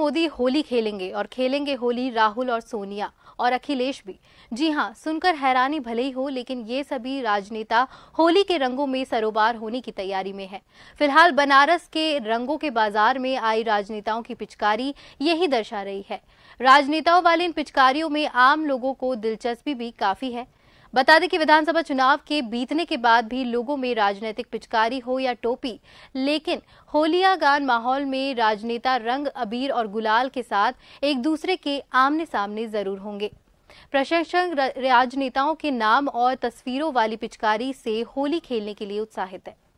मोदी होली खेलेंगे और खेलेंगे होली राहुल और सोनिया और अखिलेश भी जी हाँ सुनकर हैरानी भले ही हो लेकिन ये सभी राजनेता होली के रंगों में सरोबार होने की तैयारी में है फिलहाल बनारस के रंगों के बाजार में आई राजनेताओं की पिचकारी यही दर्शा रही है राजनेताओं वाली इन पिचकारियों में आम लोगों को दिलचस्पी भी काफी है बता दें कि विधानसभा चुनाव के बीतने के बाद भी लोगों में राजनीतिक पिचकारी हो या टोपी लेकिन होलिया गान माहौल में राजनेता रंग अबीर और गुलाल के साथ एक दूसरे के आमने सामने जरूर होंगे प्रशासन राजनेताओं के नाम और तस्वीरों वाली पिचकारी से होली खेलने के लिए उत्साहित है